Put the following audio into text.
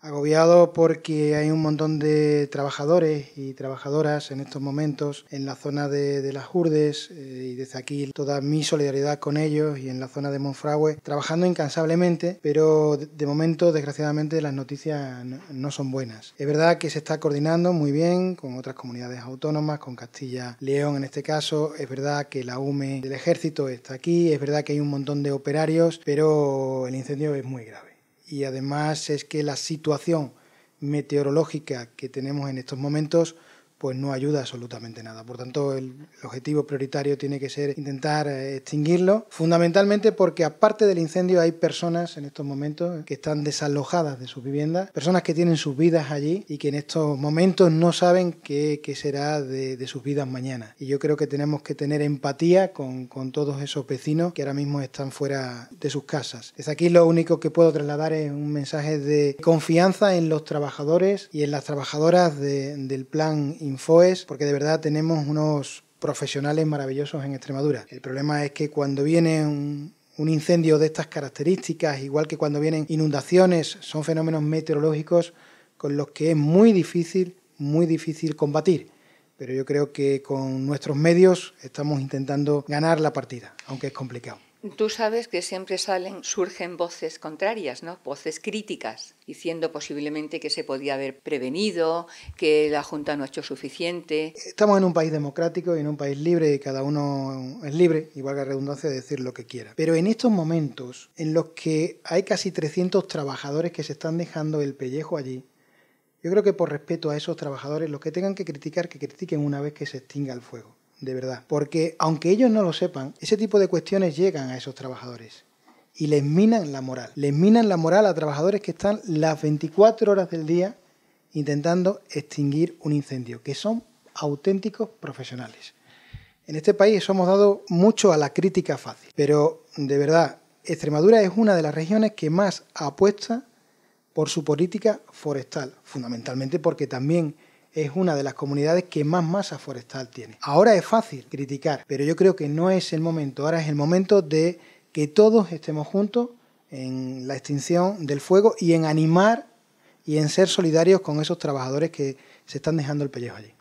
agobiado porque hay un montón de trabajadores y trabajadoras en estos momentos en la zona de, las Urdes eh, y desde aquí toda mi solidaridad con ellos y en la zona de Monfragüe trabajando incansablemente pero de, momento desgraciadamente las noticias no, son buenas. Es verdad que se está coordinando muy bien con otras comunidades autónomas, con Castilla León en este caso, es verdad que la UME del ejército está aquí, es verdad que hay un montón de operarios pero el incendio es muy grave y además es que la situación meteorológica que tenemos en estos momentos pues no ayuda absolutamente nada. Por tanto, el, objetivo prioritario tiene que ser intentar eh, extinguirlo, fundamentalmente porque aparte del incendio hay personas en estos momentos que están desalojadas de sus viviendas, personas que tienen sus vidas allí y que en estos momentos no saben qué, qué será de, sus vidas mañana. Y yo creo que tenemos que tener empatía con, con todos esos vecinos que ahora mismo están fuera de sus casas. Desde aquí lo único que puedo trasladar es un mensaje de confianza en los trabajadores y en las trabajadoras del plan Infoes, porque de verdad tenemos unos profesionales maravillosos en Extremadura. El problema es que cuando viene un, un incendio de estas características, igual que cuando vienen inundaciones, son fenómenos meteorológicos con los que es muy difícil, muy difícil combatir. Pero yo creo que con nuestros medios estamos intentando ganar la partida, aunque es complicado. Tú sabes que siempre salen, surgen voces contrarias, ¿no? Voces críticas, diciendo posiblemente que se podía haber prevenido, que la Junta no ha hecho suficiente. Estamos en un país democrático y en un país libre y cada uno es libre, igual que redundancia, de decir lo que quiera. Pero en estos momentos en los que hay casi 300 trabajadores que se están dejando el pellejo allí, yo creo que por respeto a esos trabajadores, los que tengan que criticar, que critiquen una vez que se extinga el fuego de verdad. Porque aunque ellos no lo sepan, ese tipo de cuestiones llegan a esos trabajadores y les minan la moral. Les minan la moral a trabajadores que están las 24 horas del día intentando extinguir un incendio, que son auténticos profesionales. En este país hemos dado mucho a la crítica fácil, pero de verdad, Extremadura es una de las regiones que más apuesta por su política forestal, fundamentalmente porque también es una de las comunidades que más masa forestal tiene. Ahora es fácil criticar, pero yo creo que no es el momento. Ahora es el momento de que todos estemos juntos en la extinción del fuego y en animar y en ser solidarios con esos trabajadores que se están dejando el pellejo allí.